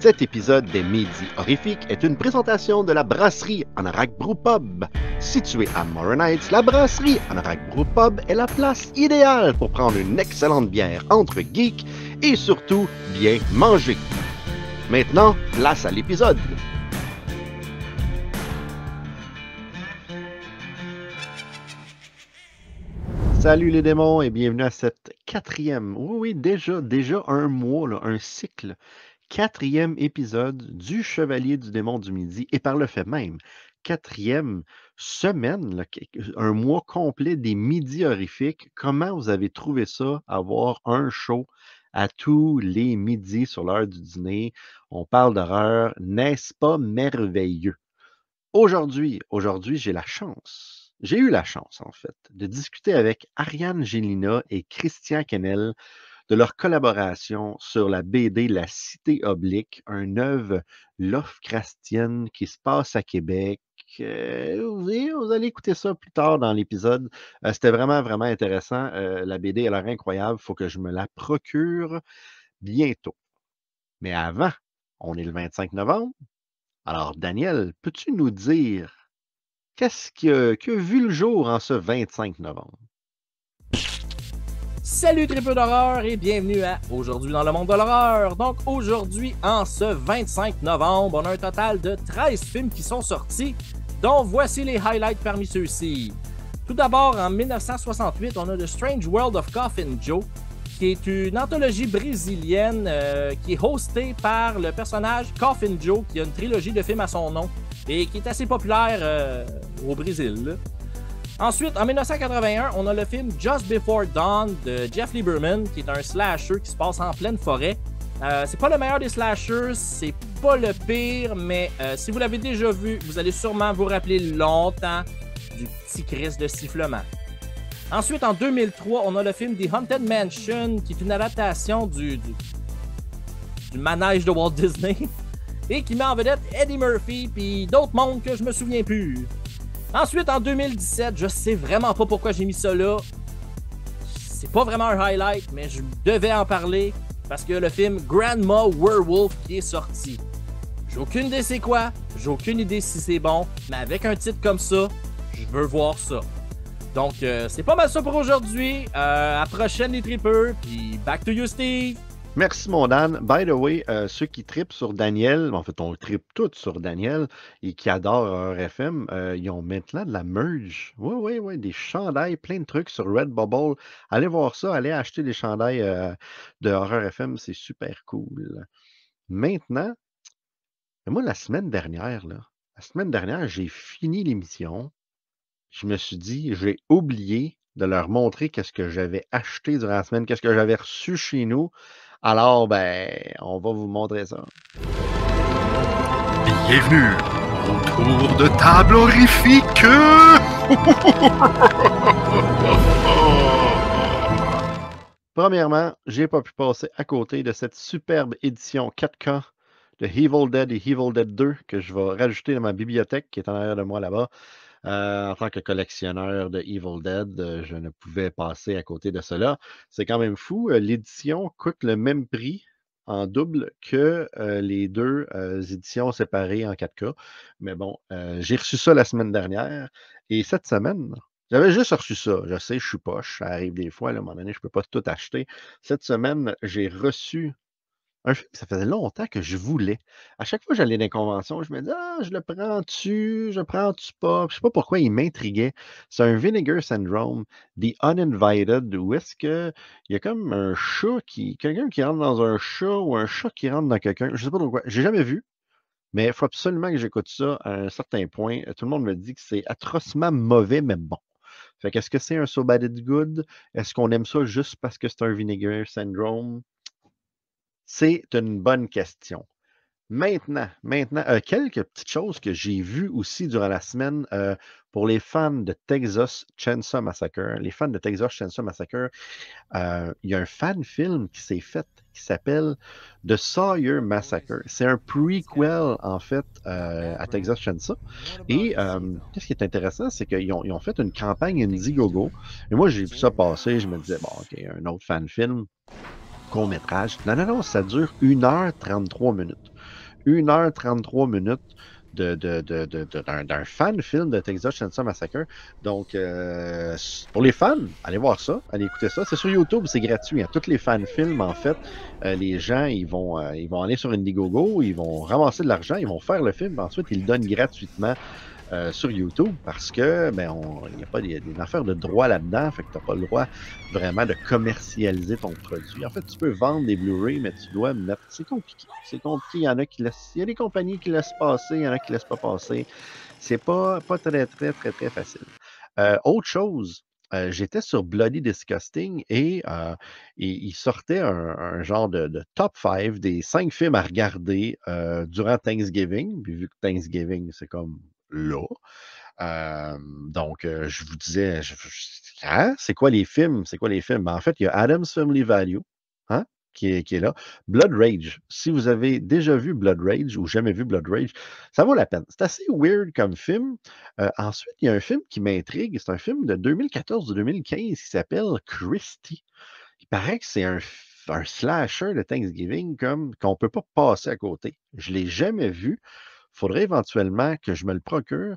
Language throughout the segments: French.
Cet épisode des Midi Horrifiques est une présentation de la brasserie Anorak Brew Pub. Située à Moronites. la brasserie Anorak Brew Pub est la place idéale pour prendre une excellente bière entre geeks et surtout bien manger. Maintenant, place à l'épisode. Salut les démons et bienvenue à cette quatrième, oui oui déjà, déjà un mois, un cycle quatrième épisode du Chevalier du démon du midi et par le fait même, quatrième semaine, un mois complet des midis horrifiques. Comment vous avez trouvé ça, avoir un show à tous les midis sur l'heure du dîner? On parle d'horreur, n'est-ce pas merveilleux? Aujourd'hui, aujourd'hui, j'ai la chance j'ai eu la chance, en fait, de discuter avec Ariane Gélina et Christian Kennel de leur collaboration sur la BD La Cité oblique, un œuvre lovecraftienne qui se passe à Québec. Euh, vous allez écouter ça plus tard dans l'épisode. Euh, c'était vraiment, vraiment intéressant. Euh, la BD elle a incroyable. Il faut que je me la procure bientôt. Mais avant, on est le 25 novembre. Alors, Daniel, peux-tu nous dire qu'est-ce que que vu le jour en ce 25 novembre? Salut peu d'horreur et bienvenue à Aujourd'hui dans le monde de l'horreur. Donc aujourd'hui, en ce 25 novembre, on a un total de 13 films qui sont sortis, dont voici les highlights parmi ceux-ci. Tout d'abord, en 1968, on a The Strange World of Coffin Joe, qui est une anthologie brésilienne euh, qui est hostée par le personnage Coffin Joe, qui a une trilogie de films à son nom et qui est assez populaire euh, au Brésil. Ensuite, en 1981, on a le film Just Before Dawn de Jeff Lieberman, qui est un slasher qui se passe en pleine forêt. Euh, c'est pas le meilleur des slashers, c'est pas le pire, mais euh, si vous l'avez déjà vu, vous allez sûrement vous rappeler longtemps du petit crisse de sifflement. Ensuite, en 2003, on a le film The Haunted Mansion, qui est une adaptation du, du, du manège de Walt Disney, et qui met en vedette Eddie Murphy puis d'autres mondes que je me souviens plus. Ensuite, en 2017, je sais vraiment pas pourquoi j'ai mis ça là. C'est pas vraiment un highlight, mais je devais en parler parce que le film Grandma Werewolf qui est sorti. J'ai aucune idée c'est quoi, j'ai aucune idée si c'est bon, mais avec un titre comme ça, je veux voir ça. Donc, euh, c'est pas mal ça pour aujourd'hui. Euh, à prochaine les trippers, puis back to you Steve! Merci, mon Dan. By the way, euh, ceux qui tripent sur Daniel, en fait, on tripe toutes sur Daniel et qui adorent Horror FM, euh, ils ont maintenant de la merge. Oui, oui, oui, des chandails, plein de trucs sur Redbubble. Allez voir ça, allez acheter des chandails euh, de Horror FM, c'est super cool. Maintenant, moi, la semaine dernière, là, la semaine dernière, j'ai fini l'émission. Je me suis dit, j'ai oublié de leur montrer qu'est-ce que j'avais acheté durant la semaine, qu'est-ce que j'avais reçu chez nous. Alors, ben, on va vous montrer ça. Bienvenue au tour de table horrifique! Premièrement, j'ai pas pu passer à côté de cette superbe édition 4K de Evil Dead et Evil Dead 2 que je vais rajouter dans ma bibliothèque qui est en arrière de moi là-bas. Euh, en tant que collectionneur de Evil Dead, euh, je ne pouvais passer à côté de cela. C'est quand même fou. Euh, l'édition coûte le même prix en double que les deux éditions séparées en 4K. Mais bon, j'ai reçu ça la semaine dernière et cette semaine, j'avais juste reçu ça. Je sais, je suis poche, ça arrive des fois, à un moment donné, je ne peux pas tout acheter. Cette semaine, j'ai reçu ça faisait longtemps que je voulais. À chaque fois que j'allais dans les conventions, je me disais Ah, je le prends-tu, je le prends-tu pas. Je je sais pas pourquoi il m'intriguait. C'est un Vinegar Syndrome, The Uninvited, où est-ce qu'il y a comme un chat qui. quelqu'un qui rentre dans un chat ou un chat qui rentre dans quelqu'un. Je sais pas pourquoi. J'ai jamais vu. Mais il faut absolument que j'écoute ça à un certain point. Tout le monde me dit que c'est atrocement mauvais, mais bon. Fait qu'est-ce que c'est un So Bad It's Good? Est-ce qu'on aime ça juste parce que c'est un Vinegar Syndrome? C'est une bonne question. Maintenant, maintenant, euh, quelques petites choses que j'ai vues aussi durant la semaine euh, pour les fans de Texas Chainsaw Massacre. Les fans de Texas Chainsaw Massacre, euh, il y a un fan film qui s'est fait qui s'appelle The Sawyer ah Massacre. C'est un prequel en fait ah à Texas Chainsaw. Et ce qui est intéressant, c'est qu'ils ont, ont, fait une campagne Indiegogo. Et moi, j'ai vu ça passer, je me disais bon, ok, un autre fan film court métrage. Non, non, non, ça dure 1h33 minutes. 1h33 minutes d'un de, de, fan film de Texas Chainsaw Massacre. Donc, euh, pour les fans, allez voir ça, allez écouter ça. C'est sur YouTube, c'est gratuit. Hein. Tous les fan films, en fait, euh, les gens, ils vont, euh, ils vont aller sur Indiegogo, ils vont ramasser de l'argent, ils vont faire le film, ensuite, ils le donnent gratuitement euh, sur YouTube parce que ben il n'y a pas des, de droit là-dedans, fait que t'as pas le droit vraiment de commercialiser ton produit. En fait, tu peux vendre des Blu-ray, mais tu dois mettre. C'est compliqué. C'est compliqué. Il y en a qui laissent. y a des compagnies qui laissent passer, il y en a qui laissent pas passer. C'est pas, pas très, très, très, très facile. Euh, autre chose, euh, j'étais sur Bloody Disgusting et euh, il, sortait un, genre de, top 5 des cinq films à regarder durant Thanksgiving. Puis vu que Thanksgiving, c'est comme là. donc, je vous disais, hein, c'est quoi les films? C'est quoi les films? Ben, en fait, il y a Adam's Family Value, hein, Qui est, là. Blood Rage. Si vous avez déjà vu Blood Rage ou jamais vu Blood Rage, ça vaut la peine. C'est assez weird comme film. ensuite, il y a un film qui m'intrigue. C'est un film de 2014-2015 qui s'appelle Christie. Il paraît que c'est un, slasher de Thanksgiving comme qu'on ne peut pas passer à côté. Je ne l'ai jamais vu faudrait éventuellement que je me le procure.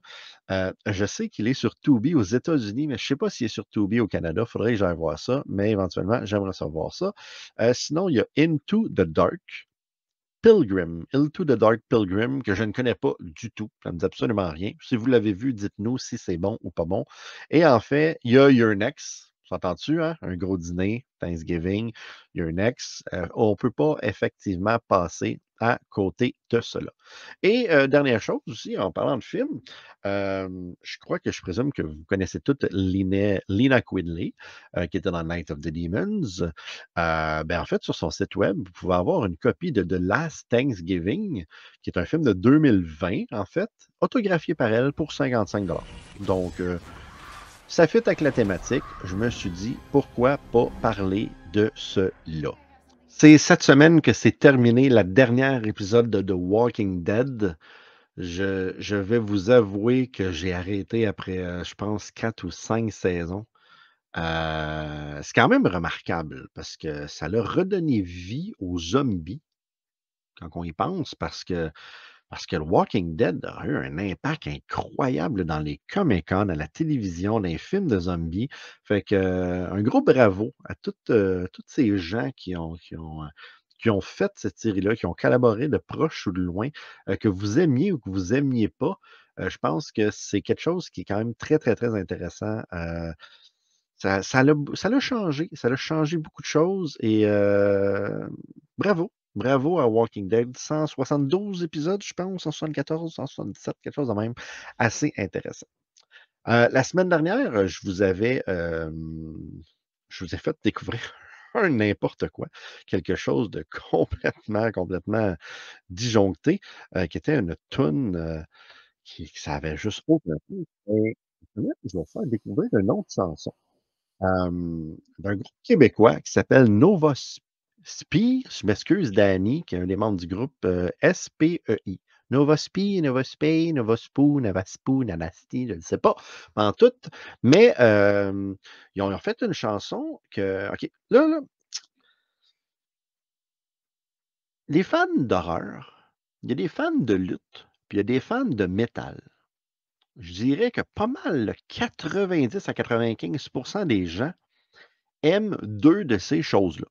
Euh, je sais qu'il est sur Tubi aux États-Unis, mais je ne sais pas s'il est sur Tubi au Canada. faudrait que j'aille voir ça, mais éventuellement, j'aimerais savoir ça. Euh, sinon, il y a Into the Dark. Pilgrim, Into the Dark Pilgrim, que je ne connais pas du tout. Ça ne me dit absolument rien. Si vous l'avez vu, dites-nous si c'est bon ou pas bon. Et en fait, il y a Your Next, tu hein? Un gros dîner, Thanksgiving, Your Next. Euh, on ne peut pas effectivement passer à côté de cela. Et euh, dernière chose aussi, en parlant de film, euh, je crois que je présume que vous connaissez toutes Lina, Lina euh, qui était dans Night of the Demons. Ben, en fait, sur son site web, vous pouvez avoir une copie de The Last Thanksgiving, qui est un film de 2020, en fait, autographié par elle pour 55 Donc, ça fit avec la thématique. Je me suis dit, pourquoi pas parler de cela? c'est cette semaine que c'est terminé la dernière épisode de The Walking Dead. Je, vais vous avouer que j'ai arrêté après, euh, je pense, quatre ou cinq saisons. Euh, c'est quand même remarquable parce que ça leur redonné vie aux zombies quand on y pense, parce que parce que le Walking Dead a eu un impact incroyable dans les Comic-Con, à la télévision, dans les films de zombies. Fait que euh, un gros bravo à toutes, euh, toutes ces gens qui ont, ont euh, qui ont fait cette série-là, qui ont collaboré de proche ou de loin, que vous aimiez ou que vous n'aimiez pas, je pense que c'est quelque chose qui est quand même très, très, très intéressant. ça l'a ça changé, ça l'a changé beaucoup de choses et bravo, Bravo à Walking Dead. 172 épisodes, je pense, 174, 177, quelque chose de même. Assez intéressant. Euh, la semaine dernière, je vous avais euh, je vous ai fait découvrir un n'importe quoi, quelque chose de complètement, complètement disjoncté, euh, qui était une toune qui, s'avait juste aucun Et je vais faire découvrir une autre chanson d'un groupe québécois qui s'appelle Nova. Spi, je m'excuse, Danny, qui est un des membres du groupe euh, SPEI. Novospi, Nova Nova Navaspou, Navasti, je ne sais pas, en tout. Mais ils, ont, fait une chanson que. OK, là, là. Les fans d'horreur, il y a des fans de lutte, puis il y a des fans de métal. Je dirais que pas mal, 90 à 95 des gens aiment deux de ces choses-là.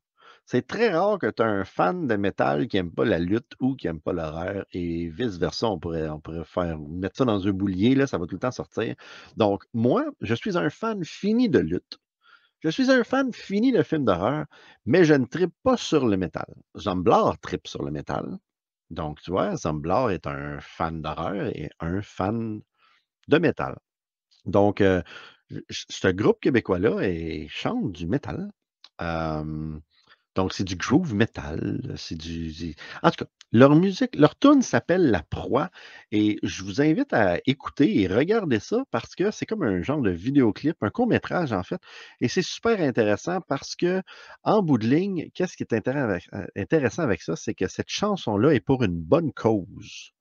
C'est très rare que tu aies un fan de métal qui n'aime pas la lutte ou qui n'aime pas l'horreur et vice-versa. On pourrait, on pourrait faire mettre ça dans un boulier, là, ça va tout le temps sortir. Donc, moi, je suis un fan fini de lutte. Je suis un fan fini de films d'horreur, mais je ne tripe pas sur le métal. Zamblar tripe sur le métal. Donc, tu vois, Zamblar est un fan d'horreur et un fan de métal. Donc, euh, ce groupe québécois-là chante du métal. Euh, donc, c'est du groove metal. C'est du. En tout cas, leur musique, leur tune s'appelle La Proie. Et je vous invite à écouter et regarder ça parce que c'est comme un genre de vidéoclip, un court-métrage, en fait. Et c'est super intéressant parce que, en bout de ligne, qu'est-ce qui est euh, intéressant avec ça? C'est que cette chanson-là est pour une bonne cause.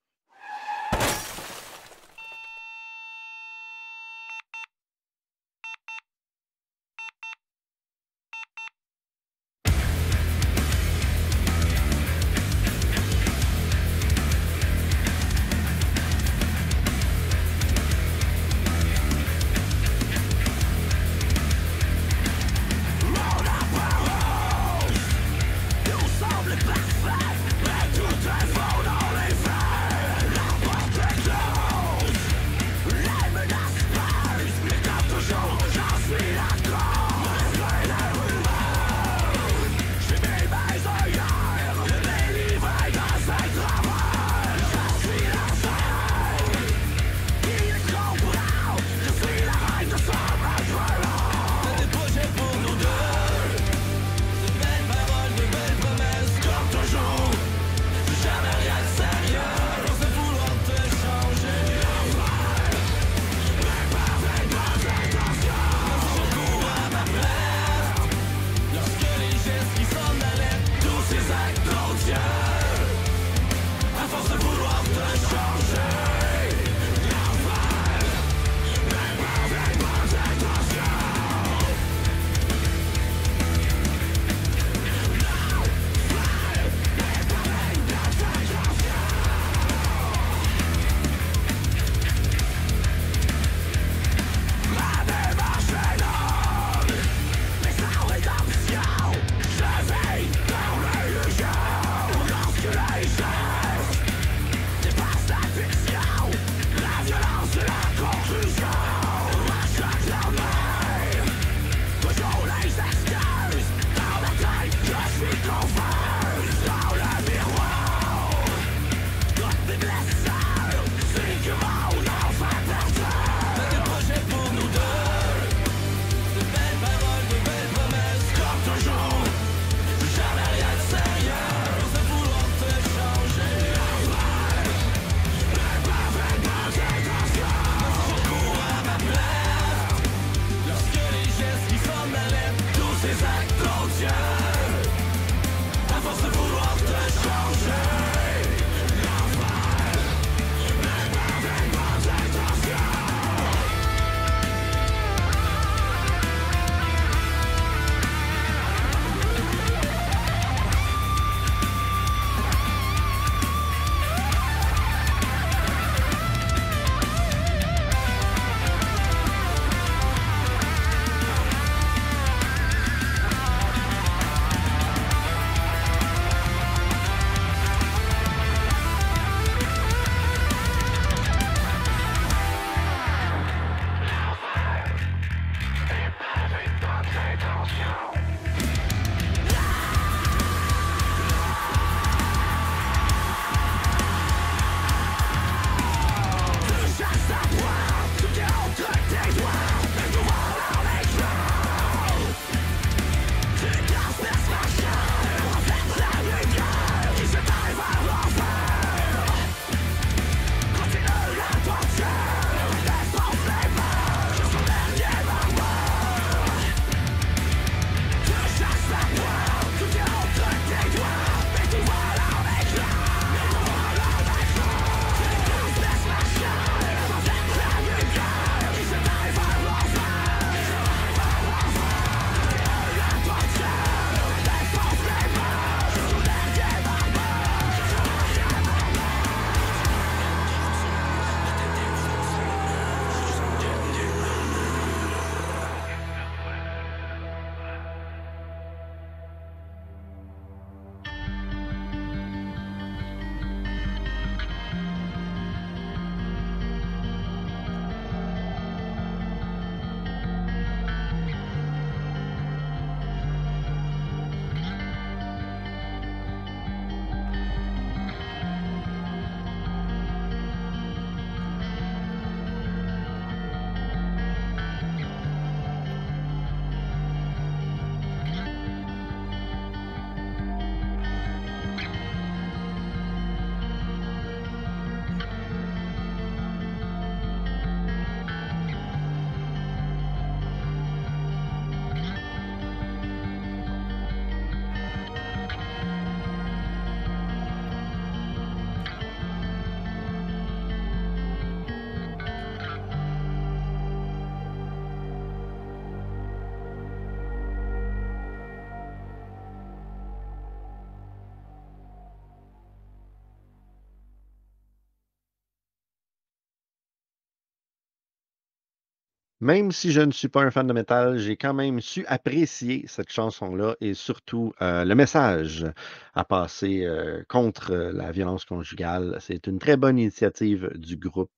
Même si je ne suis pas un fan de métal, j'ai quand même su apprécier cette chanson-là et surtout euh, le message à passer euh, contre euh, la violence conjugale. C'est une très bonne initiative du groupe.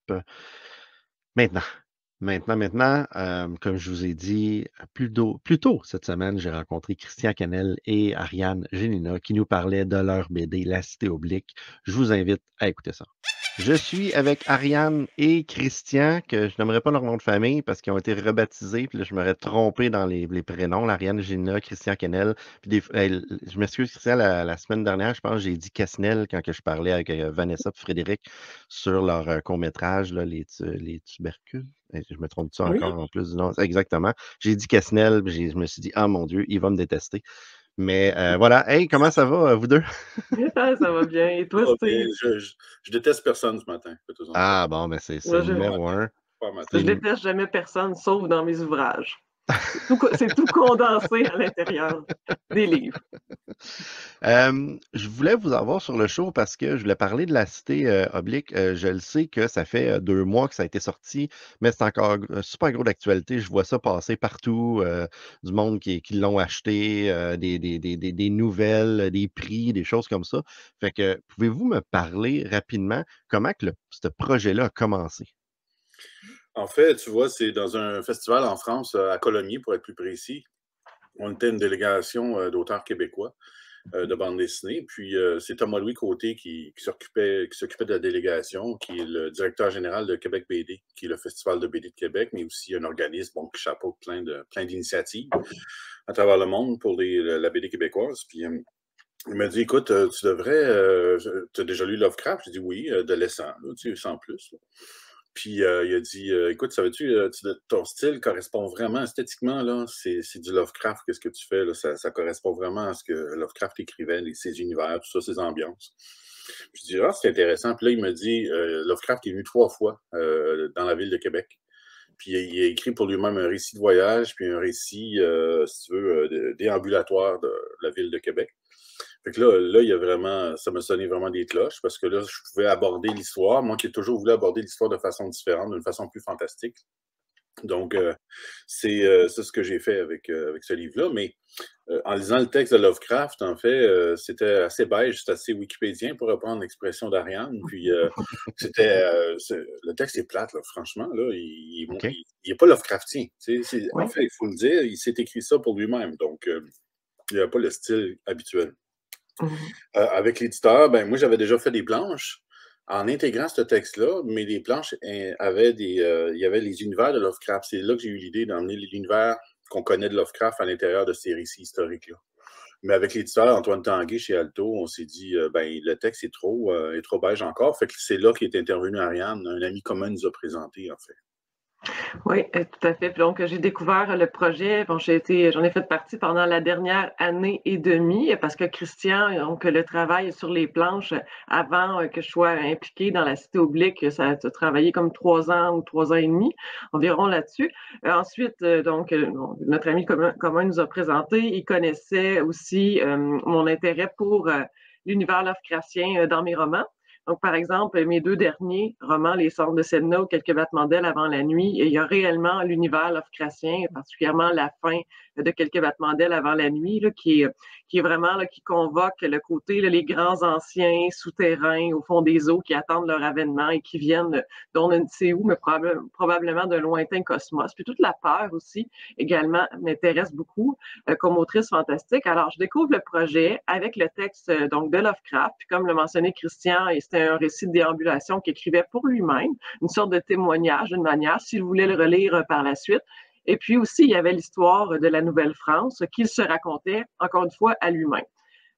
Maintenant, Maintenant, maintenant, comme je vous ai dit plus tôt, plus tôt cette semaine, j'ai rencontré Christian Canel et Ariane Génina qui nous parlaient de leur BD La Cité Oblique. Je vous invite à écouter ça. Je suis avec Ariane et Christian, que je n'aimerais pas leur nom de famille parce qu'ils ont été rebaptisés, puis là, je m'aurais trompé dans les, prénoms. Ariane Gina, Christian Kennel. Puis je m'excuse, Christian, la, semaine dernière, je pense j'ai dit Casnel quand que je parlais avec euh, Vanessa et Frédéric sur leur euh, court-métrage, les, tubercules. Je me trompe-tu encore en plus du nom? Exactement. J'ai dit Casnel, je me suis dit, ah mon Dieu, il va me détester. Mais euh, voilà, hey, comment ça va, euh, vous deux? Ah, ça va bien. Et toi, je, déteste personne ce matin. Ah bon, mais ben, c'est ça. Je déteste jamais personne, sauf dans mes ouvrages c'est tout, condensé à l'intérieur des livres. Euh, je voulais vous avoir sur le show parce que je voulais parler de la cité euh, oblique. Euh, je le sais que ça fait deux mois que ça a été sorti, mais c'est encore super gros d'actualité. Je vois ça passer partout, du monde qui, l'ont acheté, des, nouvelles, des prix, des choses comme ça. Fait que pouvez-vous me parler rapidement comment que ce projet-là a commencé? En fait, tu vois, c'est dans un festival en France, euh, à Colomiers pour être plus précis. On était une délégation euh, d'auteurs québécois euh, de bande dessinée. Puis c'est Thomas-Louis Côté qui, qui s'occupait, de la délégation, qui est le directeur général de Québec BD, qui est le festival de BD de Québec, mais aussi un organisme bon, qui chapeaute plein, de, plein d'initiatives à travers le monde pour la BD québécoise. Puis il m'a dit, écoute, tu devrais, tu as déjà lu Lovecraft? J'ai dit oui, de l'essence, tu sais, sans plus. Puis euh, il a dit euh, Écoute, veut tu ton style correspond vraiment esthétiquement, là, c'est, du Lovecraft, qu'est-ce que tu fais, là, ça, correspond vraiment à ce que Lovecraft écrivait, ses univers, tout ça, ses ambiances. Puis, je dis Ah, c'est intéressant. Puis là, il me dit euh, Lovecraft est venu trois fois euh, dans la ville de Québec. Puis il a écrit pour lui-même un récit de voyage, puis un récit, si tu veux, déambulatoire de la ville de Québec. Fait que là, là, il y a vraiment, ça me sonnait vraiment des cloches parce que là, je pouvais aborder l'histoire. Moi qui ai toujours voulu aborder l'histoire de façon différente, d'une façon plus fantastique. Donc, euh, euh, c'est ce que j'ai fait avec, euh, avec ce livre-là. Mais en lisant le texte de Lovecraft, en fait, c'était assez beige, c'était assez wikipédien pour reprendre l'expression d'Ariane. Puis, c'était. le texte est plate, franchement. il n'est pas Lovecraftien. En fait, il faut le dire, il s'est écrit ça pour lui-même. Donc, il n'y a pas le style habituel. Euh, avec l'éditeur, ben, moi, j'avais déjà fait des planches. En intégrant ce texte-là, mais les planches eh, avaient des. Euh, il y avait les univers de Lovecraft. C'est là que j'ai eu l'idée d'emmener l'univers qu'on connaît de Lovecraft à l'intérieur de ces récits historiques-là. Mais avec l'éditeur Antoine tanguy chez Alto, on s'est dit, euh, ben, le texte est trop, est trop beige encore. Fait que c'est là est intervenu Ariane. Un ami commun nous a présenté, en fait. Oui, euh, tout à fait. donc, j'ai découvert le projet. été, j'en ai fait partie pendant la dernière année et demie parce que Christian, donc, le travail sur les planches, avant euh, que je sois impliquée dans la cité oblique, ça a travaillé comme trois ans ou trois ans et demi environ là-dessus. Euh, ensuite, donc, notre ami commun, nous a présenté. Il connaissait aussi mon intérêt pour l'univers Lovecraftien dans mes romans. Donc, par exemple, mes deux derniers romans, Les Sorts de Sedna ou Quelques battements d'ailes avant la nuit, il y a réellement l'univers lovecraftien, particulièrement la fin de Quelques battements d'ailes avant la nuit, qui, est, qui est vraiment, là, qui convoque le côté, les grands anciens souterrains au fond des eaux qui attendent leur avènement et qui viennent d'on ne sait où, mais probablement d'un lointain cosmos. Puis toute la peur aussi, également, m'intéresse beaucoup euh, comme autrice fantastique. Alors, je découvre le projet avec le texte euh, donc de Lovecraft, puis comme le mentionnait Christian et c'était un récit de déambulation qu'il écrivait pour lui-même, une sorte de témoignage une manière, s'il voulait le relire euh, par la suite. Et puis aussi, il y avait l'histoire de la Nouvelle-France qu'il se racontait, encore une fois, à lui-même.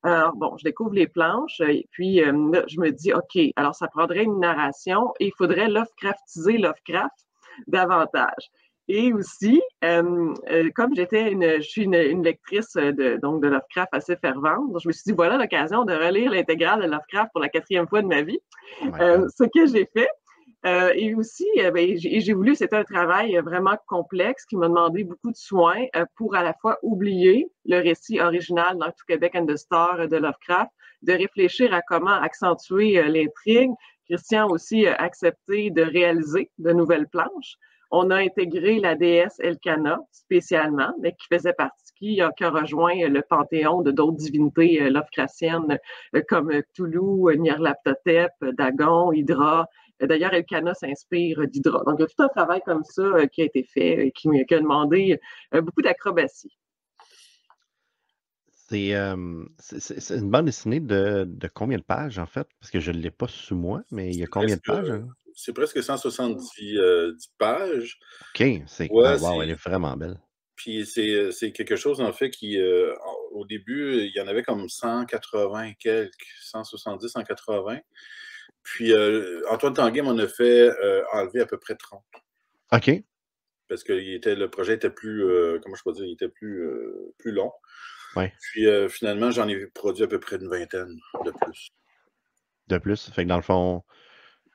Alors, bon, je découvre les planches et puis euh, je me dis, OK, alors ça prendrait une narration et il faudrait Lovecraftiser Lovecraft davantage. Et aussi, euh, euh, comme j'étais je suis une, lectrice euh, de, donc de Lovecraft assez fervente, je me suis dit, voilà l'occasion de relire l'intégrale de Lovecraft pour la quatrième fois de ma vie, ce que j'ai fait. et aussi, ben, j'ai voulu, c'était un travail vraiment complexe qui m'a demandé beaucoup de soins pour à la fois oublier le récit original dans tout Québec and the Star de Lovecraft, de réfléchir à comment accentuer l'intrigue. Christian aussi accepté de réaliser de nouvelles planches. On a intégré la déesse Elkana spécialement, mais qui faisait partie, qui a, rejoint le panthéon de d'autres divinités euh, lovecraftiennes euh, comme euh, Toulou, Nyarlathotep, Dagon, Hydra. D'ailleurs, Elkana s'inspire d'Hydra. Donc, il y a tout un travail comme ça qui a été fait et qui, a demandé beaucoup d'acrobatie. C'est, une bande dessinée de, combien de pages, en fait? Parce que je ne l'ai pas sous moi, mais il y a combien de pages? Hein? c'est presque 170 mmh. euh, pages. OK, c'est ah, elle est vraiment belle. Puis euh, c'est quelque chose, en fait, qui, euh, au début, il y en avait comme 180 quelques, 170, 180. Puis Antoine Tanguay m'en a fait enlever à peu près 30. OK. Parce que était, le projet était plus, comment je peux dire, il était plus, plus long. Puis finalement, j'en ai produit à peu près une vingtaine de plus. De plus? Fait que dans le fond,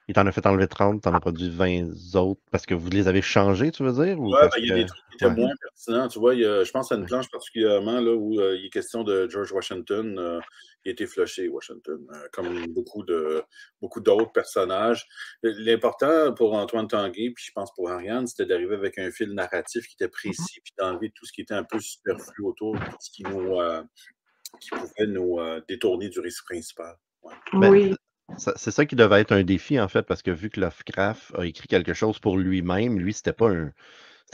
il t'en a fait enlever 30, t'en as ah. produit 20 autres parce que vous les avez changés, tu veux dire? Oui, ben, il y a des trucs qui étaient moins pertinents. Tu vois, il je pense à une planche particulièrement là, où euh, il est question de George Washington. qui euh, il a été flushé, Washington, euh, comme beaucoup de beaucoup d'autres personnages. L'important pour Antoine Tanguy, puis je pense pour Ariane, c'était d'arriver avec un fil narratif qui était mm-hmm. précis, puis d'enlever tout ce qui était un peu superflu autour, tout ce qui nous pouvait nous détourner du risque principal. Ben, oui. C'est ça qui devait être un défi, en fait, parce que vu que Lovecraft a écrit quelque chose pour lui-même, lui, c'était pas un.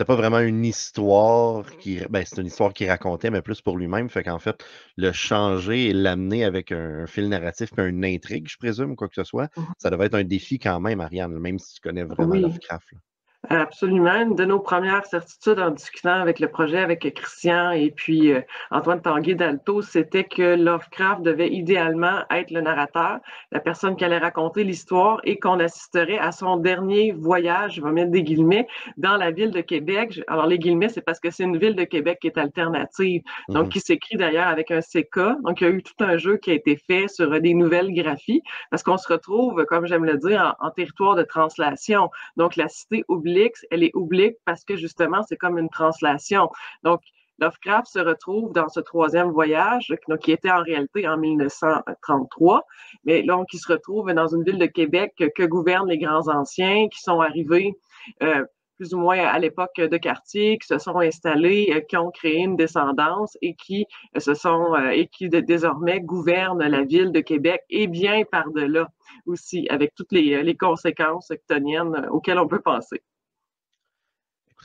pas vraiment une histoire mhm. qui. Ben, c'est une histoire qu'il racontait, mais plus pour lui-même. Fait qu'en fait, le changer et l'amener avec un, fil narratif et une intrigue, je présume, quoi que ce soit, ça devait être un défi quand même, Ariane, même si tu connais vraiment Lovecraft. Absolument. Une de nos premières certitudes en discutant avec le projet, avec Christian et puis euh, Antoine Tanguy d'Alto, c'était que Lovecraft devait idéalement être le narrateur, la personne qui allait raconter l'histoire et qu'on assisterait à son dernier voyage, je vais mettre des guillemets, dans la ville de Québec. Alors, les guillemets, c'est parce que c'est une ville de Québec qui est alternative, donc mhm. qui s'écrit d'ailleurs avec un CK. Donc, il y a eu tout un jeu qui a été fait sur des nouvelles graphies parce qu'on se retrouve, comme j'aime le dire, en, territoire de translation. Donc, la cité oubliée elle est oblique parce que justement, c'est comme une translation. Donc, Lovecraft se retrouve dans ce troisième voyage, qui était en réalité en 1933, mais donc il se retrouve dans une ville de Québec que gouvernent les grands anciens qui sont arrivés euh, plus ou moins à l'époque de Cartier, qui se sont installés, euh, qui ont créé une descendance et qui euh, se sont et qui désormais gouvernent la ville de Québec et bien par-delà aussi, avec toutes les, les conséquences octoniennes auxquelles on peut penser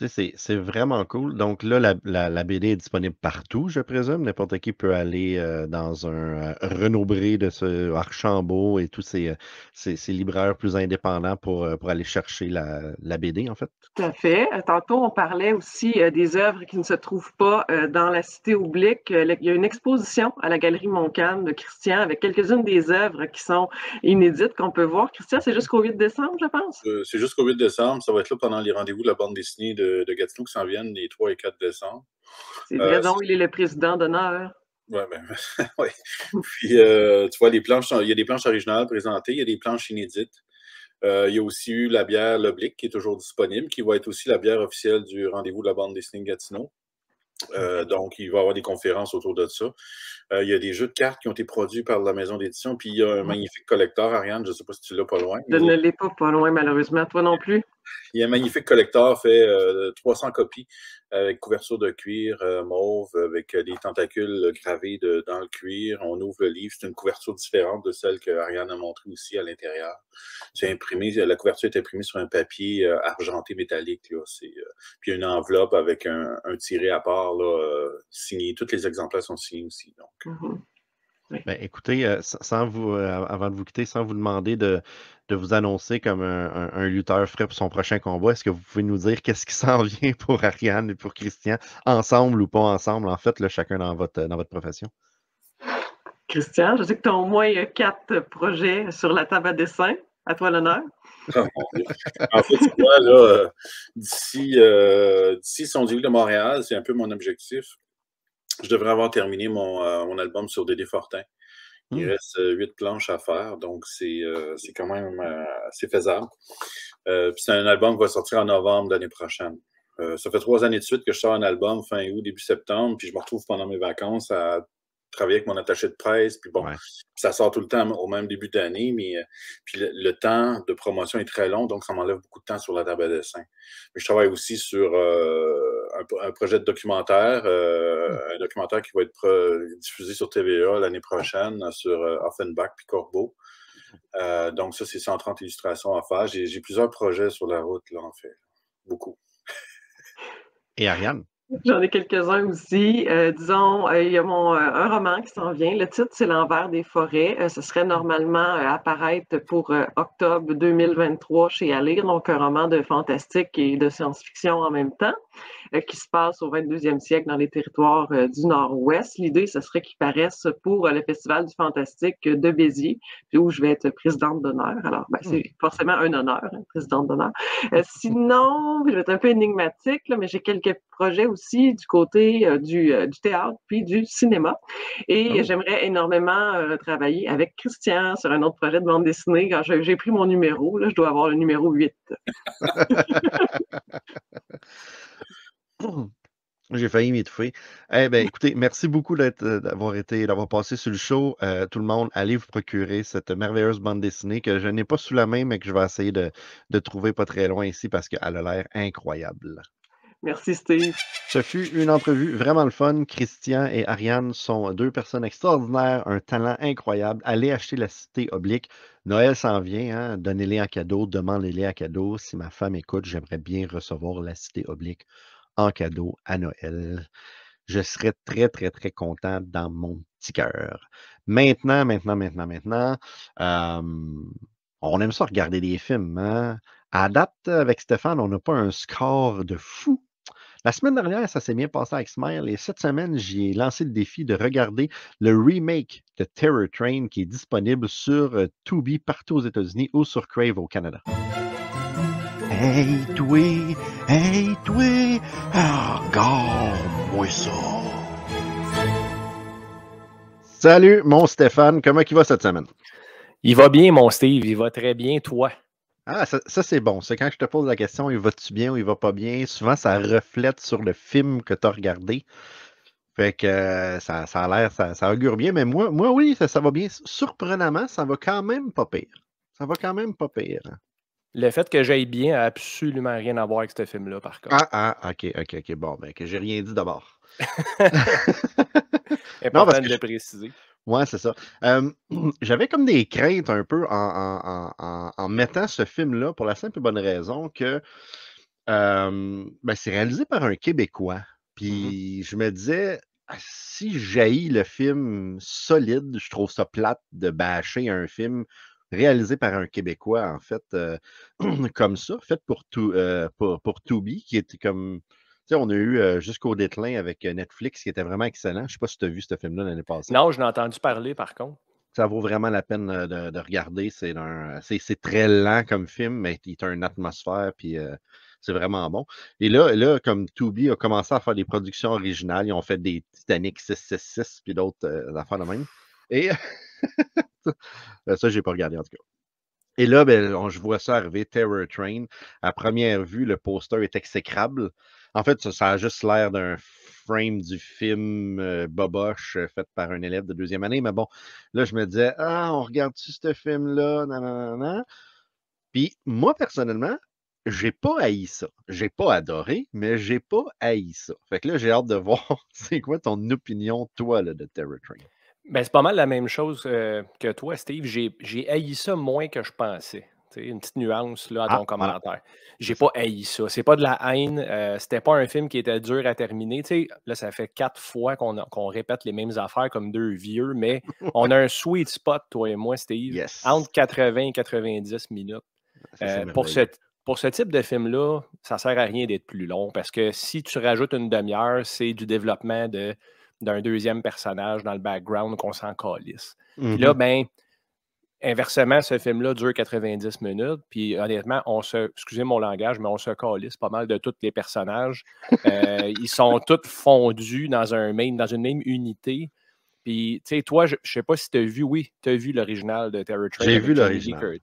c'est vraiment cool. Donc là, la, BD est disponible partout, je présume. N'importe qui peut aller euh, dans un euh, de ce Archambault et tous euh, ces, libraires plus indépendants pour, euh, aller chercher la, BD, en fait. Tout à fait. Tantôt, on parlait aussi des œuvres qui ne se trouvent pas dans la cité oblique. Il y a une exposition à la Galerie Montcalm de Christian avec quelques-unes des œuvres qui sont inédites qu'on peut voir. Christian, c'est jusqu'au 8 décembre, je pense? c'est jusqu'au 8 décembre. Ça va être là pendant les rendez-vous de la bande dessinée de de, qui s'en viennent les 3 et 4 décembre. C'est vrai, euh, donc, il est le président d'honneur. Oui, ben, ouais. Puis, euh, tu vois, les planches, il y a des planches originales présentées, il y a des planches inédites. Euh, il y a aussi eu la bière L'Oblique qui est toujours disponible, qui va être aussi la bière officielle du rendez-vous de la bande dessinée Gatineau. donc, il va y avoir des conférences autour de ça. il y a des jeux de cartes qui ont été produits par la maison d'édition, puis il y a un magnifique collecteur, Ariane, je ne sais pas si tu l'as pas loin. Je ne l'ai pas pas loin, malheureusement. Toi non plus? Il y a un magnifique collecteur fait 300 euh, copies avec couverture de cuir euh, mauve avec euh, des tentacules gravés dans le cuir. On ouvre le livre. C'est une couverture différente de celle que Ariane a montrée aussi à l'intérieur. C'est imprimé. La couverture est imprimée sur un papier argenté métallique. Là. puis une enveloppe avec un, tiré à part signé. toutes les exemplaires sont signés aussi. Donc. Mm-hmm. Ben, écoutez, euh, sans vous, euh, avant de vous quitter, sans vous demander de, vous annoncer comme un, lutteur frais pour son prochain combat, est-ce que vous pouvez nous dire qu'est-ce qui s'en vient pour Ariane et pour Christian, ensemble ou pas ensemble, en fait, chacun dans votre, dans votre profession? Christian, je sais que tu as au moins quatre projets sur la table à dessin. À toi l'honneur. Ah, en fait, moi, euh, d'ici, d'ici son de Montréal, c'est un peu mon objectif je devrais avoir terminé euh, mon, album sur Dédé Fortin. Il hmm. reste euh, huit planches à faire, donc c'est euh, quand même assez faisable. c'est un album qui va sortir en novembre l'année prochaine. ça fait trois années de suite que je sors un album fin août, début septembre, puis je me retrouve pendant mes vacances à travailler avec mon attaché de presse, puis bon, ça sort tout le temps au même début d'année, mais puis le, temps de promotion est très long, donc ça m'enlève beaucoup de temps sur la table de dessin. Mais je travaille aussi sur euh, un, projet de documentaire, euh, mm. un documentaire qui va être diffusé sur TVA l'année prochaine sur euh, Offenbach puis Corbeau. Mm. Euh, donc, ça, c'est 130 illustrations à faire. J'ai plusieurs projets sur la route, là, en fait. Beaucoup. Et Ariane? J'en ai quelques-uns aussi. Euh, disons, euh, il y a mon, euh, un roman qui s'en vient. Le titre, c'est L'envers des forêts. ce serait normalement apparaître pour octobre 2023 chez Alire, donc un roman de fantastique et de science-fiction en même temps, qui se passe au 22e siècle dans les territoires du Nord-Ouest. L'idée, ce serait qu'il paraisse pour le Festival du fantastique de Béziers, où je vais être présidente d'honneur. Alors, ben, c'est hmm. forcément un honneur, une présidente d'honneur. sinon, je vais être un peu énigmatique, mais j'ai quelques projets aussi aussi du côté euh, euh, du, théâtre puis du cinéma. Et ah j'aimerais énormément euh, travailler avec Christian sur un autre projet de bande dessinée. Quand j'ai pris mon numéro, là, je dois avoir le numéro 8. J'ai failli m'étouffer. Eh bien, écoutez, merci beaucoup d'avoir été, d'avoir passé sur le show. tout le monde, allez vous procurer cette merveilleuse bande dessinée que je n'ai pas sous la main, mais que je vais essayer de, de trouver pas très loin ici parce qu'elle a l'air incroyable. Merci, Steve. Ce fut une entrevue vraiment le fun. Christian et Ariane sont deux personnes extraordinaires, un talent incroyable. Allez acheter la cité oblique. Noël s'en vient, hein. donnez-les en cadeau, demandez-les en cadeau. Si ma femme écoute, j'aimerais bien recevoir la cité oblique en cadeau à Noël. Je serais très, très, très content dans mon petit cœur. Maintenant, maintenant, maintenant, maintenant, euh, on aime ça regarder des films. Hein. À date, avec Stéphane, on n'a pas un score de fou la semaine dernière, ça s'est bien passé avec Smile et cette semaine, j'ai lancé le défi de regarder le remake de Terror Train qui est disponible sur euh, Tubi partout aux États-Unis ou sur Crave au Canada. Hey, Hey, Oh moi Salut, mon Stéphane. Comment il va cette semaine? Il va bien, mon Steve. Il va très bien, toi. Ah, ça, c'est bon. C'est quand je te pose la question, il va-tu bien ou il va pas bien, souvent ça reflète sur le film que tu as regardé. Fait que euh, ça, a l'air, ça, augure bien, mais moi, moi oui, ça, va bien. Surprenamment, ça va quand même pas pire. Ça va quand même pas pire. Hein. Le fait que j'aille bien a absolument rien à voir avec ce film-là, par contre. Ah, ah, ok, ok, ok. Bon, ben, que j'ai rien dit d'abord. et non, parce de le préciser. Ouais, c'est ça. J'avais comme des craintes un peu en, mettant ce film-là pour la simple et bonne raison que ben, c'est réalisé par un Québécois. Mmh Puis je me disais, ah, si jaillit le film solide, je trouve ça plate de bâcher un film réalisé par un Québécois, en fait, euh, comme ça, fait pour, tout, euh, pour, pour qui était comme on a eu euh, jusqu'au déclin avec euh, Netflix qui était vraiment excellent. Je ne sais pas si tu as vu ce film-là l'année passée. Non, je n'ai entendu parler par contre. Ça vaut vraiment la peine euh, de, regarder. C'est, un, c'est, très lent comme film, mais il a une atmosphère. Puis c'est vraiment bon. Et là, là comme Tubi a commencé à faire des productions originales, ils ont fait des Titanic 666 puis d'autres affaires de même. Et ça, je n'ai pas regardé en tout cas. Et là, ben, je vois ça arriver, Terror Train. À première vue, le poster est exécrable. En fait, ça, ça a juste l'air d'un frame du film euh, Boboche euh, fait par un élève de deuxième année. Mais bon, là, je me disais, ah, on regarde-tu ce film-là? Puis moi, personnellement, j'ai pas haï ça. J'ai pas adoré, mais j'ai pas haï ça. Fait que là, j'ai hâte de voir c'est quoi ton opinion, toi, de Terror Train. Ben, c'est pas mal la même chose euh, que toi, Steve. J'ai haï ça moins que je pensais une petite nuance là, à ah, ton commentaire. J'ai pas haï ça. C'est pas de la haine. Euh, c'était pas un film qui était dur à terminer. là, ça fait quatre fois qu'on répète les mêmes affaires comme deux vieux, mais on a un sweet spot, toi et moi, Steve, entre 80 et 90 minutes. Ah, euh, pour, ce, type de film-là, ça sert à rien d'être plus long parce que si tu rajoutes une demi-heure, c'est du développement de d'un deuxième personnage dans le background qu'on s'en calisse. là, mm-hmm. ben, Inversement, ce film-là dure 90 minutes, puis honnêtement, on se, excusez mon langage, mais on se calisse pas mal de tous les personnages. Euh, ils sont tous fondus dans, un même, dans une même unité. Puis, tu sais, toi, je, ne sais pas si tu as vu, oui, tu as vu l'original de Terror Train. J'ai vu l'original.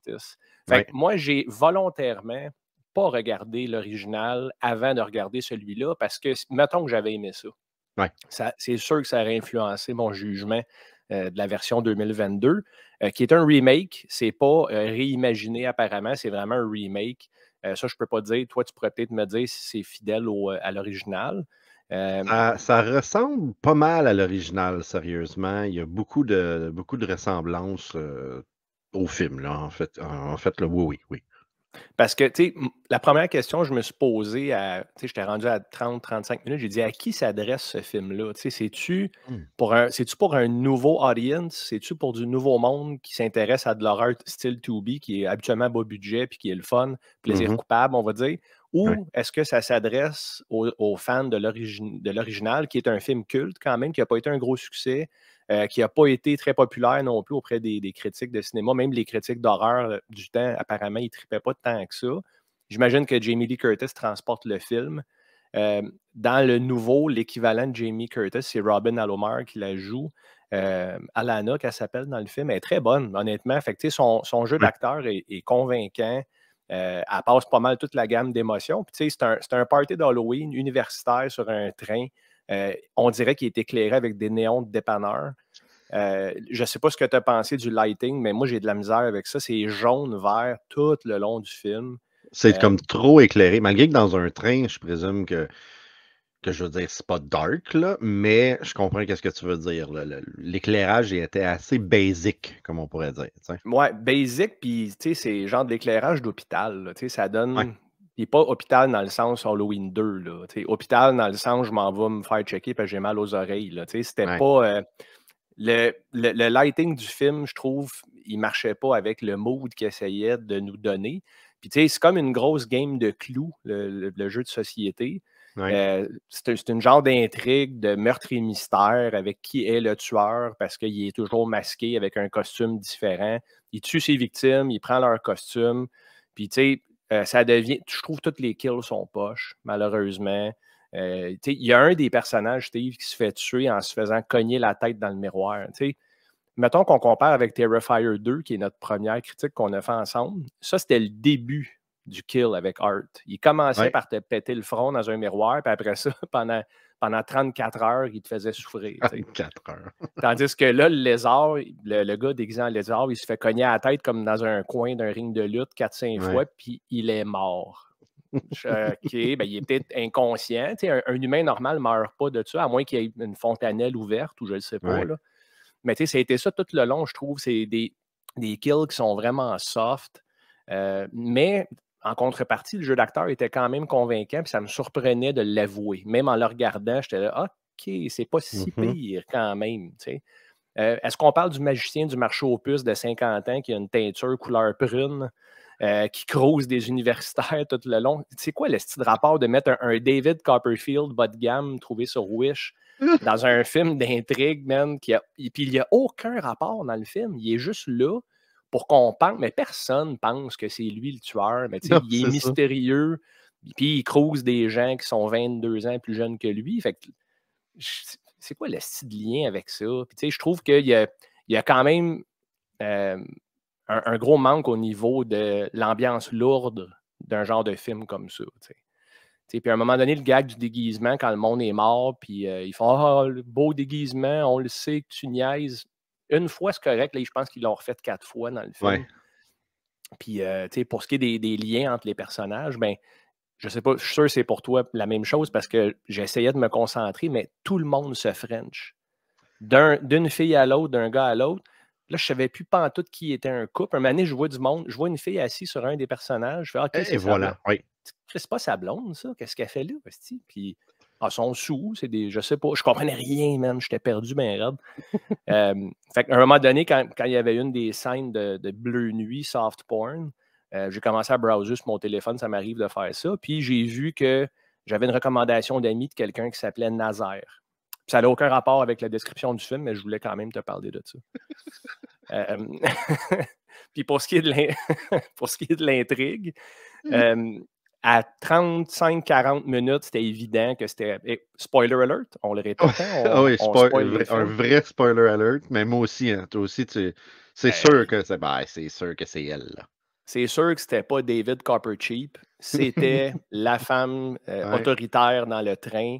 Fait moi, j'ai volontairement pas regardé l'original avant de regarder celui-là parce que, mettons que j'avais aimé ça. ça c'est sûr que ça aurait influencé mon jugement euh, de la version 2022, euh, qui est un remake. C'est pas euh, réimaginé apparemment, c'est vraiment un remake. ça, je peux pas dire. Toi, tu pourrais peut-être me dire si c'est fidèle à l'original. Ça, ressemble pas mal à l'original, sérieusement. Il y a beaucoup de, beaucoup de ressemblances au film, là, en fait. En fait, oui, oui, oui. Parce que, la première question que je me suis posée à. Tu j'étais rendu à 30-35 minutes. J'ai dit à qui s'adresse ce film-là? Tu sais, hmm. c'est-tu pour, un, nouveau audience? C'est-tu pour du nouveau monde qui s'intéresse à de l'horreur style 2B, qui est habituellement bas budget puis qui est le fun, plaisir mm-hmm. coupable, on va dire? Ou est-ce que ça s'adresse aux, fans de l'original, qui est un film culte quand même, qui n'a pas été un gros succès, euh, qui n'a pas été très populaire non plus auprès des, critiques de cinéma, même les critiques d'horreur euh, du temps, apparemment, ils ne tripaient pas tant que ça. J'imagine que Jamie Lee Curtis transporte le film. Euh, dans le nouveau, l'équivalent de Jamie Curtis, c'est Robin Alomar qui la joue. Alana, qu'elle s'appelle dans le film, est très bonne, honnêtement. Fait son, jeu d'acteur est, convaincant. Euh, elle passe pas mal toute la gamme d'émotions. c'est un, party d'Halloween universitaire sur un train. Euh, on dirait qu'il est éclairé avec des néons de dépanneur. Euh, je ne sais pas ce que tu as pensé du lighting, mais moi, j'ai de la misère avec ça. C'est jaune, vert tout le long du film. C'est comme trop éclairé. Malgré que dans un train, je présume que que je veux dire, c'est pas dark, mais je comprends qu'est-ce que tu veux dire. L'éclairage était assez basic, comme on pourrait dire. Oui, Ouais, basic, puis c'est genre de l'éclairage d'hôpital. Ça donne. Il n'est pas hôpital dans le sens Halloween 2. Là, hôpital dans le sens je m'en vais me faire checker parce que j'ai mal aux oreilles. C'était pas. Euh, le, le, lighting du film, je trouve, il marchait pas avec le mood qu'il essayait de nous donner. Puis, tu sais, c'est comme une grosse game de clous, le jeu de société. Euh, c'est une genre d'intrigue de meurtre et mystère avec qui est le tueur parce qu'il est toujours masqué avec un costume différent. Il tue ses victimes, il prend leur costume. Puis, tu sais, euh, ça devient. Je trouve que tous les kills sont poches, malheureusement. Euh, il y a un des personnages, Steve, qui se fait tuer en se faisant cogner la tête dans le miroir. sais Mettons qu'on compare avec Terrifier 2, qui est notre première critique qu'on a fait ensemble. Ça, c'était le début du kill avec Art. Il commençait par te péter le front dans un miroir, puis après ça, pendant, pendant 34 heures, il te faisait souffrir. 34 heures. Tandis que là, le lézard, le, gars déguisant le lézard, il se fait cogner à la tête comme dans un coin d'un ring de lutte 4-5 fois, puis il est mort. OK, ben, il est peut-être inconscient. Un, humain normal ne meurt pas de ça, à moins qu'il y ait une fontanelle ouverte ou je ne sais pas. Mais tu ça a été ça tout le long, je trouve. C'est des, des kills qui sont vraiment soft. Euh, mais en contrepartie, le jeu d'acteur était quand même convaincant, puis ça me surprenait de l'avouer. Même en le regardant, j'étais là, OK, c'est pas si mm-hmm. pire quand même. Euh, est-ce qu'on parle du magicien du marché aux puces de 50 ans qui a une teinture couleur prune, euh, qui crouse des universitaires tout le long? C'est quoi le style de rapport de mettre un, David Copperfield bas de gamme trouvé sur Wish dans un film d'intrigue, man? Qui Et puis il n'y a aucun rapport dans le film. Il est juste là pour qu'on pense, mais personne pense que c'est lui le tueur. Mais il est, mystérieux, puis il crouse des gens qui sont 22 ans plus jeunes que lui. Fait c'est quoi le style lien avec ça? je trouve qu'il y a, quand même un, gros manque au niveau de l'ambiance lourde d'un genre de film comme ça. puis à un moment donné, le gag du déguisement, quand le monde est mort, puis euh, ils font «Ah, beau déguisement, on le sait que tu niaises. Une fois, c'est correct. Là, je pense qu'ils l'ont refait quatre fois dans le film. Puis, euh, tu sais, pour ce qui est des, liens entre les personnages, ben, je sais pas, je suis sûr que c'est pour toi la même chose parce que j'essayais de me concentrer, mais tout le monde se French. D'une fille à l'autre, d'un gars à l'autre. Là, je ne savais plus pas tout qui était un couple. Un moment je vois du monde, je vois une fille assise sur un des personnages. Je fais Ah, qu'est-ce c'est? voilà, C'est pas sa blonde, ça. Qu'est-ce qu'elle fait là? Puis à ah, son sous, c'est des. Je sais pas. Je comprenais rien, même, J'étais perdu, mais ben raide. fait qu'à un moment donné, quand, il y avait une des scènes de, Bleu Nuit, soft porn, euh, j'ai commencé à browser sur mon téléphone, ça m'arrive de faire ça. Puis j'ai vu que j'avais une recommandation d'amis de quelqu'un qui s'appelait Nazaire. ça n'a aucun rapport avec la description du film, mais je voulais quand même te parler de ça. puis pour ce qui est de l'intrigue, mmh à 35-40 minutes, c'était évident que c'était. Eh, spoiler alert, on le répète. un vrai spoiler alert, mais moi aussi, hein, toi aussi, c'est ben, sûr que ben, c'est sûr que c'est elle. C'est sûr que c'était pas David Coppercheap, c'était la femme euh, autoritaire dans le train,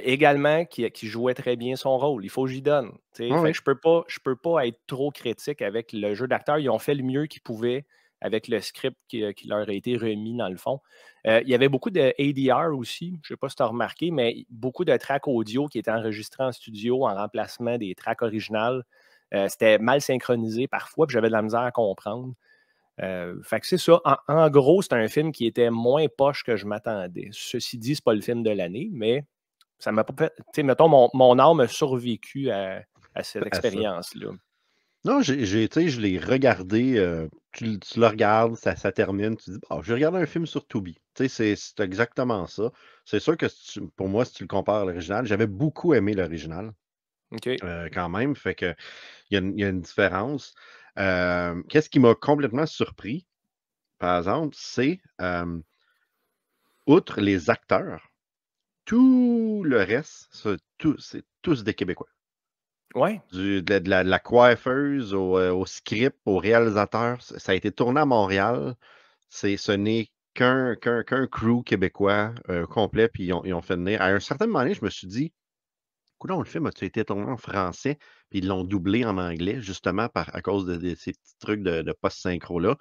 également qui, jouait très bien son rôle. Il faut que j'y donne. je peux je peux pas être trop critique avec le jeu d'acteur. Ils ont fait le mieux qu'ils pouvaient avec le script euh, qui, leur a été remis dans le fond. Euh, il y avait beaucoup de ADR aussi, je ne sais pas si tu as remarqué, mais beaucoup de tracks audio qui étaient enregistrés en studio en remplacement des tracks originales. Euh, c'était mal synchronisé parfois, puis j'avais de la misère à comprendre. c'est ça. En, gros, c'est un film qui était moins poche que je m'attendais. Ceci dit, c'est pas le film de l'année, mais ça m'a pas fait. mettons, mon, mon âme a survécu à cette expérience-là. Non, je l'ai regardé. Euh, tu, le regardes, ça, termine. Tu dis, je vais regarder un film sur Tubi. Tu c'est exactement ça. C'est sûr que pour moi, si tu le compares à l'original, j'avais beaucoup aimé l'original. Euh, quand même. Fait que il y, a une différence. Euh, qu'est-ce qui m'a complètement surpris, par exemple, c'est outre les acteurs, tout le reste, c'est tous des Québécois. Du, de, la, coiffeuse au, euh, script, au réalisateur. Ça a été tourné à Montréal. ce n'est qu'un, crew québécois euh, complet, puis ils ont, ils ont, fait venir. À un certain moment je me suis dit, le film a tu été tourné en français, puis ils l'ont doublé en anglais, justement, à cause de, ces petits trucs de, post-synchro-là.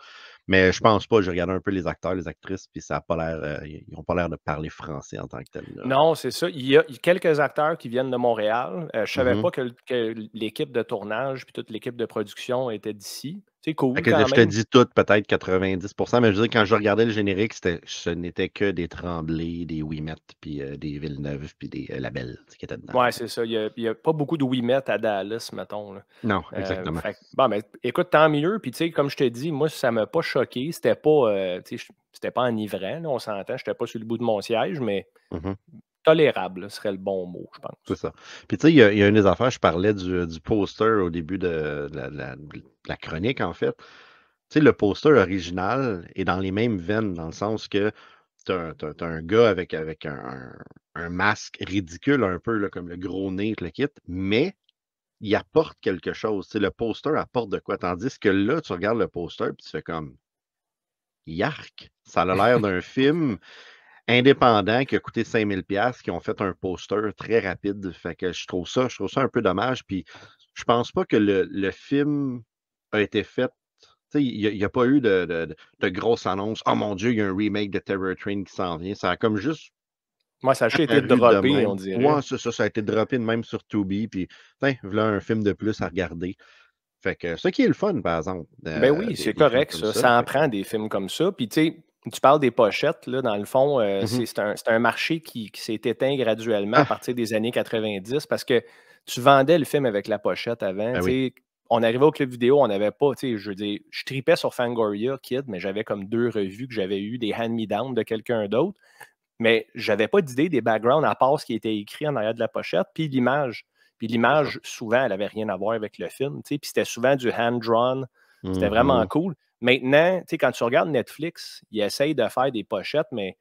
Mais je pense pas, Je regarde un peu les acteurs, les actrices, puis ça a pas l'air, euh, ils n'ont pas l'air de parler français en tant que tel. Non, c'est ça. Il y a quelques acteurs qui viennent de Montréal. Je euh, je savais mm-hmm. pas que, que l'équipe de tournage, puis toute l'équipe de production était d'ici je te dis tout, peut-être 90%, mais je veux dire, quand je regardais le générique, ce n'était que des tremblés des Wimet, puis euh, des Villeneuve, puis des euh, Labels qui étaient dedans. Ouais, c'est ça. Il n'y a, pas beaucoup de Wimet à Dallas, mettons. Non, euh, exactement. bon, mais écoute, tant mieux. Puis, tu sais, comme je te dis, moi, ça ne m'a pas choqué. C'était pas, c'était pas enivrant, on s'entend. Je n'étais pas sur le bout de mon siège, mais mm-hmm. Tolérable serait le bon mot, je pense. C'est ça. Puis tu sais, il y, a une des affaires, je parlais du, poster au début de, la, chronique, en fait. Tu sais, le poster original est dans les mêmes veines, dans le sens que tu as, un gars avec, avec un, masque ridicule, un peu comme le gros nez, le kit, mais il apporte quelque chose. Tu sais, le poster apporte de quoi. Tandis que là, tu regardes le poster et tu fais comme Yark, ça a l'air d'un film indépendant, qui a coûté 5000 pièces qui ont fait un poster très rapide. Fait que je trouve ça, je trouve ça un peu dommage. Puis je pense pas que le, film a été fait. Il y a, pas eu de, de, grosse annonce. Oh mon Dieu, il y a un remake de Terror Train qui s'en vient. Ça a comme juste moi, ça a été droppé, on dirait. Moi, ça, ça, a été droppé même sur Tubi. Puis, tiens, voilà un film de plus à regarder. Fait que, ce qui est le fun, par exemple. ben oui, c'est correct, ça. Ça, en prend des films comme ça. Puis, tu sais, tu parles des pochettes, là, dans le fond, euh, mm-hmm. c'est un, marché qui, s'est éteint graduellement à ah. partir des années 90 parce que tu vendais le film avec la pochette avant. Ben on arrivait au club vidéo, on n'avait pas, je veux je tripais sur Fangoria, Kid, mais j'avais comme deux revues que j'avais eues, des hand-me-down de quelqu'un d'autre, mais j'avais pas d'idée des backgrounds à part ce qui était écrit en arrière de la pochette, puis l'image. Puis l'image, souvent, elle n'avait rien à voir avec le film, puis c'était souvent du hand-drawn, c'était mm-hmm. vraiment cool. Maintenant, quand tu regardes Netflix, ils essayent de faire des pochettes, mais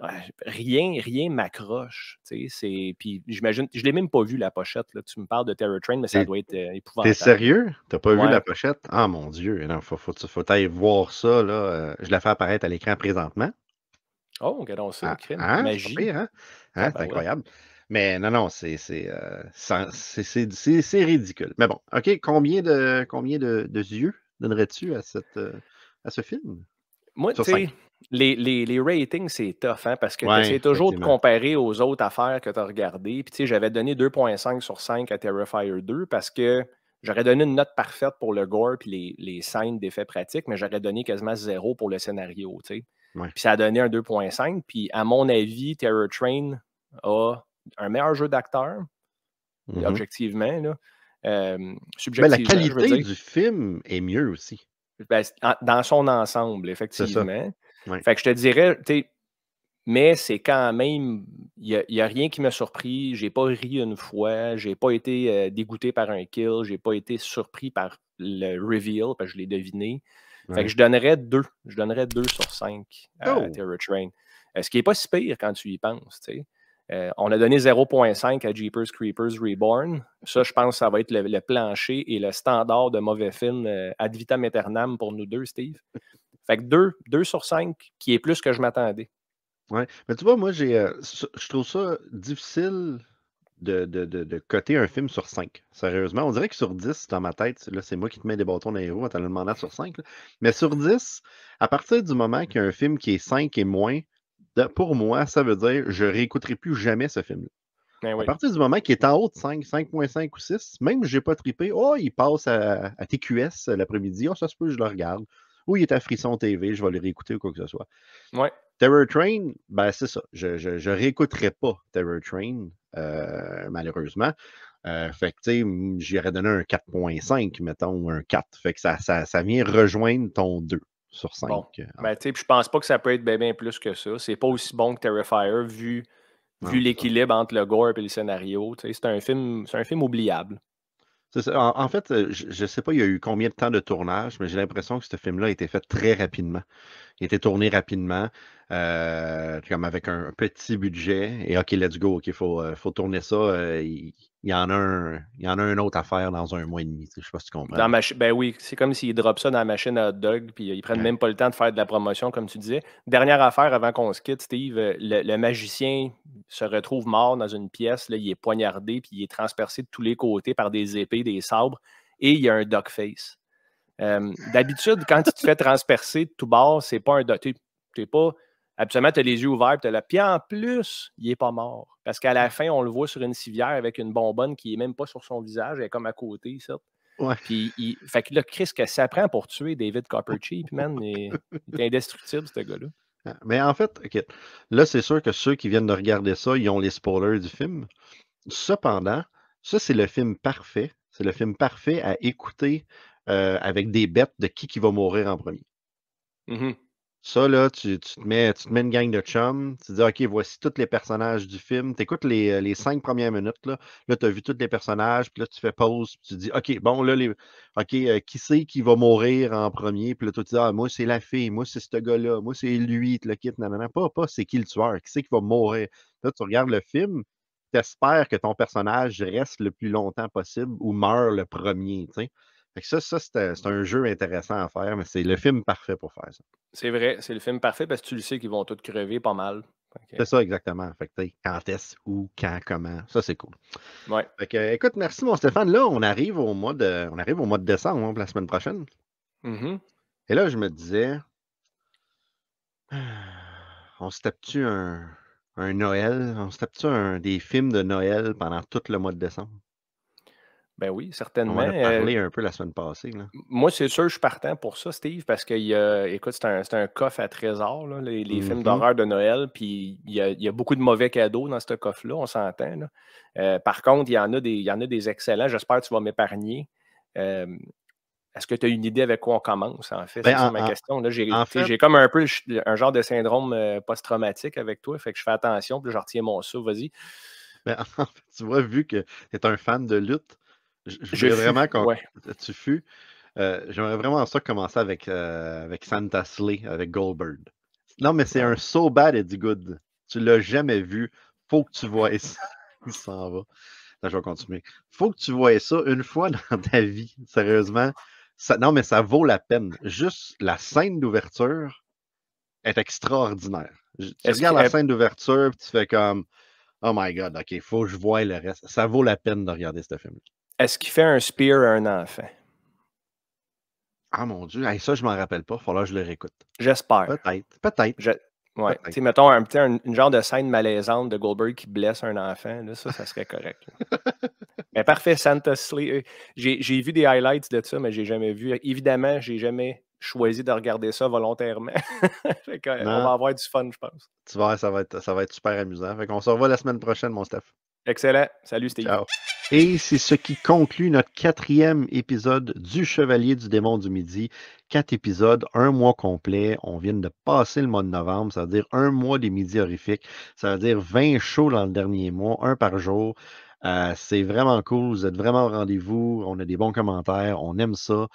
ah, rien, rien m'accroche. Puis j'imagine, je ne l'ai même pas vu la pochette. Là. Tu me parles de Terror Train, mais ça doit être euh, épouvantable. T'es sérieux? T'as pas vu la pochette? Ah mon Dieu! Il faut, faut, aller voir ça. Euh, je la fais apparaître à l'écran présentement. Oh, regardons ça, ah, crime, hein? c'est hein? Ah, hein? Ben incroyable. Mais non, non, euh, c'est ridicule. Mais bon, OK, combien de combien de yeux? donnerais-tu à, cette, euh, à ce film? Moi, tu sais, les, ratings, c'est tough, hein, parce que tu c'est toujours de comparer aux autres affaires que tu as regardées. Puis, tu sais, j'avais donné 2,5 sur 5 à Fire 2 parce que j'aurais donné une note parfaite pour le gore puis les, les scènes d'effets pratiques, mais j'aurais donné quasiment zéro pour le scénario, tu sais. Puis ça a donné un 2,5. Puis, à mon avis, Terror Train a un meilleur jeu d'acteur, mm-hmm. objectivement, là, euh, mais la qualité du film est mieux aussi. Ben, dans son ensemble, effectivement. Fait que je te dirais, mais c'est quand même, il n'y a, rien qui m'a surpris. J'ai pas ri une fois, j'ai pas été euh, dégoûté par un kill, j'ai pas été surpris par le reveal, parce que je l'ai deviné. Fait que je donnerais deux. Je donnerais deux sur cinq à, oh! Terror Train. Euh, ce qui n'est pas si pire quand tu y penses, euh, on a donné 0.5 à Jeepers Creepers Reborn. Ça, je pense que ça va être le, plancher et le standard de mauvais film euh, ad vitam aeternam pour nous deux, Steve. Fait que 2, sur 5, qui est plus que je m'attendais. Ouais. Mais tu vois, moi, euh, je trouve ça difficile de, coter un film sur 5. Sérieusement, on dirait que sur 10, dans ma tête, là, c'est moi qui te mets des bâtons dans les roues en te sur 5. Mais sur 10, à partir du moment qu'il y a un film qui est 5 et moins, pour moi, ça veut dire je réécouterai plus jamais ce film-là. Ben à partir du moment qu'il est en haut de 5, 5.5 ou 6, même j'ai pas trippé, oh, il passe à, TQS l'après-midi, oh, ça se peut, je le regarde. Ou il est à Frisson TV, je vais le réécouter ou quoi que ce soit. Terror Train, ben c'est ça. Je, je, réécouterai pas Terror Train, euh, malheureusement. Euh, fait que, donné un 4.5, mettons, ou un 4. Fait que ça, ça, ça vient rejoindre ton 2 sur 5. Bon. Euh, ben, je pense pas que ça peut être bien, plus que ça. C'est pas aussi bon que Terrifier vu, vu l'équilibre entre le gore et le scénario. C'est un film, c'est un film oubliable. En, fait, euh, je ne sais pas il y a eu combien de temps de tournage, mais j'ai l'impression que ce film-là a été fait très rapidement. Il a été tourné rapidement, euh, comme avec un petit budget. Et OK, let's go, OK, il faut, faut tourner ça il y en a un, autre à faire dans un mois et demi. Je sais pas si tu comprends. ben oui, c'est comme s'ils drop ça dans la machine à hot dog, puis euh, ils prennent même pas le temps de faire de la promotion, comme tu disais. Dernière affaire avant qu'on se quitte, Steve, euh, le, magicien se retrouve mort dans une pièce, là, il est poignardé, puis il est transpercé de tous les côtés par des épées, des sabres, et il y a un dog face. Euh, d'habitude, quand tu te fais transpercer de tout bord, c'est pas un dog. T'es pas Absolument, tu as les yeux ouverts, tu la. Puis en plus, il n'est pas mort. Parce qu'à la fin, on le voit sur une civière avec une bonbonne qui n'est même pas sur son visage, elle est comme à côté, ça. Ouais. Puis, il... Fait que là, Chris, que ça prend pour tuer David Coppercheap, man, il... est indestructible, ce gars-là. Ah, mais en fait, là, c'est sûr que ceux qui viennent de regarder ça, ils ont les spoilers du film. Cependant, ça, c'est le film parfait. C'est le film parfait à écouter euh, avec des bêtes de qui, qui va mourir en premier. -hmm. Ça, là, tu, te mets, tu te mets une gang de chums, tu dis, OK, voici tous les personnages du film. Tu écoutes les, euh, les, cinq premières minutes, là, là tu as vu tous les personnages, puis là, tu fais pause, tu dis, OK, bon, là, les, OK, euh, qui c'est qui va mourir en premier? Puis là, tu dis, ah, moi, c'est la fille, moi, c'est ce gars-là, moi, c'est lui, tu le quittes, nanana. Pas, pas, c'est qui le tueur, qui c'est qui va mourir? Là, tu regardes le film, tu espères que ton personnage reste le plus longtemps possible ou meurt le premier, tu sais ça, ça c'est un jeu intéressant à faire, mais c'est le film parfait pour faire ça. C'est vrai, c'est le film parfait parce que tu le sais qu'ils vont tous crever pas mal. C'est ça, exactement. Fait que, quand est-ce, où, quand, comment. Ça, c'est cool. écoute, merci, mon Stéphane. Là, on arrive au mois de, on arrive au mois de décembre, hein, la semaine prochaine. Mm-hmm. Et là, je me disais, on se tape-tu un, Noël? On se tape-tu des films de Noël pendant tout le mois de décembre? Ben oui, certainement. On en a parlé un peu la semaine passée. Moi, c'est sûr, je suis partant pour ça, Steve, parce que, écoute, c'est un, un, coffre à trésor, les, films mm-hmm. d'horreur de Noël, puis il y, a, beaucoup de mauvais cadeaux dans ce coffre-là, on s'entend. par contre, il y, en a des, y en a des excellents. J'espère que tu vas m'épargner. est-ce que tu as une idée avec quoi on commence, en fait? c'est ma question. J'ai comme un peu un genre de syndrome post-traumatique avec toi, fait que je fais attention, puis je retiens mon souffle. Vas-y. Ben, tu vois, vu que tu es un fan de lutte, je, vraiment quand Tu fus. Euh, j'aimerais vraiment ça commencer avec, euh, avec Santa Slay, avec Goldberg. Non, mais c'est ah. un so bad et du good. Tu l'as jamais vu. Faut que tu vois ça. Il s'en va. je vais continuer. Faut que tu vois ça une fois dans ta vie. Sérieusement. non, mais ça vaut la peine. Juste la scène d'ouverture est extraordinaire. tu regardes la scène d'ouverture tu fais comme Oh my god, ok, faut que je voie le reste. Ça vaut la peine de regarder ce film. Est-ce qu'il fait un spear à un enfant? Ah mon Dieu, ça, je m'en rappelle pas. Il faudra que je le réécoute. J'espère. Peut-être. Peut-être. mettons un, genre de scène malaisante de Goldberg qui blesse un enfant. ça, ça serait correct. mais parfait, Santa Slee. Euh, j'ai vu des highlights de ça, mais j'ai jamais vu. Évidemment, j'ai jamais choisi de regarder ça volontairement. Euh, on va avoir du fun, je pense. Tu vois, ça va être, super amusant. On se revoit la semaine prochaine, mon Steph. Excellent. Salut, Steve. Ciao. Et c'est ce qui conclut notre quatrième épisode du Chevalier du démon du midi. Quatre épisodes, un mois complet. On vient de passer le mois de novembre, ça veut dire un mois des midis horrifiques, Ça veut dire 20 shows dans le dernier mois, un par jour. Euh, c'est vraiment cool. Vous êtes vraiment au rendez-vous. On a des bons commentaires. On aime ça.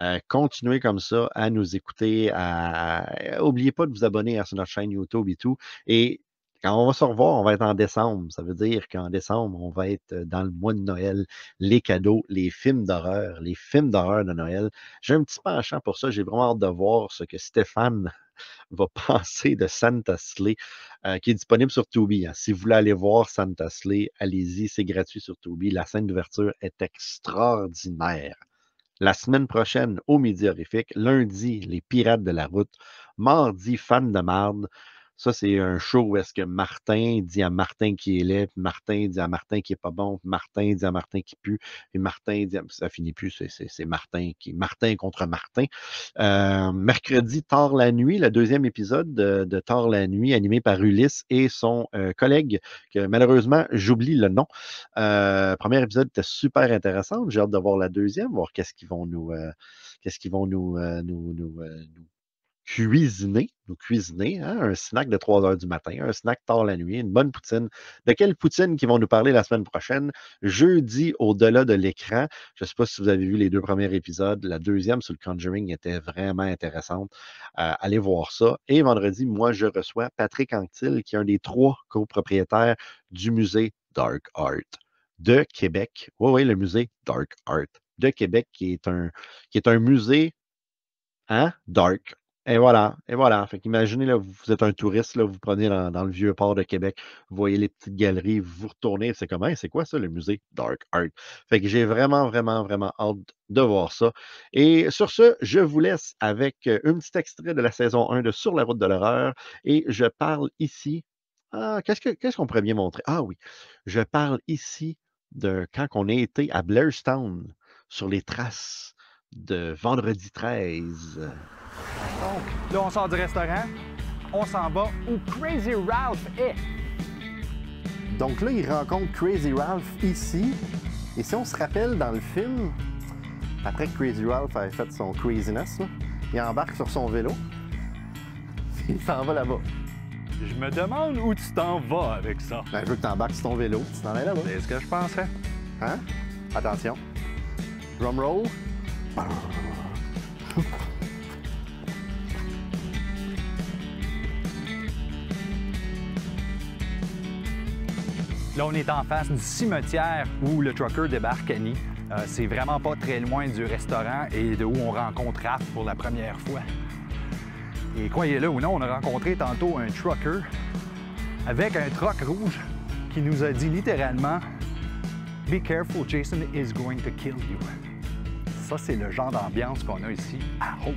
Euh, continuez comme ça à nous écouter. À... Oubliez pas de vous abonner à notre chaîne YouTube et tout. Et quand on va se revoir, on va être en décembre. Ça veut dire qu'en décembre, on va être euh, dans le mois de Noël, les cadeaux, les films d'horreur, les films d'horreur de Noël. J'ai un petit penchant pour ça. J'ai vraiment hâte de voir ce que Stéphane va penser de Santa euh, qui est disponible sur Tubi. Hein. Si vous voulez aller voir Santa allez-y, c'est gratuit sur Tubi. La scène d'ouverture est extraordinaire. La semaine prochaine, au Midi Horrifique, lundi, les Pirates de la Route, mardi, Fans de Marde, ça, c'est un show où est-ce que Martin dit à Martin qui est laid, Martin dit à Martin qui est pas bon, Martin dit à Martin qui pue, et Martin dit à... Ça finit plus, c'est Martin qui... Martin contre Martin. Euh, mercredi, tard la nuit, le deuxième épisode de, de Tard la nuit, animé par Ulysse et son euh, collègue, que malheureusement, j'oublie le nom. Euh, premier épisode était super intéressant. J'ai hâte de voir la deuxième, voir qu'est-ce qu'ils vont nous... Euh, qu'est-ce qu'ils vont nous, nous cuisiner, nous cuisiner, hein, un snack de 3 heures du matin, un snack tard la nuit, une bonne poutine. De quelle poutine qui vont nous parler la semaine prochaine, jeudi au-delà de l'écran. Je ne sais pas si vous avez vu les deux premiers épisodes. La deuxième sur le Conjuring était vraiment intéressante. Euh, allez voir ça. Et vendredi, moi, je reçois Patrick Anctil, qui est un des trois copropriétaires du musée Dark Art de Québec. Oui, oui, le musée Dark Art de Québec, qui est un, qui est un musée hein, dark et voilà, et voilà. Fait imaginez, là, vous êtes un touriste, là, vous prenez dans, le vieux port de Québec, vous voyez les petites galeries, vous retournez, c'est comment? c'est quoi ça, le musée Dark Art? Fait que j'ai vraiment, vraiment, vraiment hâte de voir ça. Et sur ce, je vous laisse avec euh, un petit extrait de la saison 1 de Sur la route de l'horreur et je parle ici. Ah, qu'est-ce, que, qu'est-ce qu'on pourrait bien montrer? Ah oui, je parle ici de quand on a été à Blairstown sur les traces de vendredi 13. Donc, là, on sort du restaurant, on s'en va où Crazy Ralph est. Donc là, il rencontre Crazy Ralph ici. Et si on se rappelle dans le film, après que Crazy Ralph avait fait son craziness, il embarque sur son vélo. Il s'en va là-bas. Je me demande où tu t'en vas avec ça. Ben, je veux que t'embarques sur ton vélo, tu t'en vas là-bas. C'est ce que je pensais. Hein? Attention. Drum roll. Là, on est en face du cimetière où le trucker débarque Annie. Euh, c'est vraiment pas très loin du restaurant et de où on rencontre Raph pour la première fois. Et croyez-le ou non, on a rencontré tantôt un trucker avec un truck rouge qui nous a dit littéralement Be careful, Jason is going to kill you. Ça, c'est le genre d'ambiance qu'on a ici à Hope.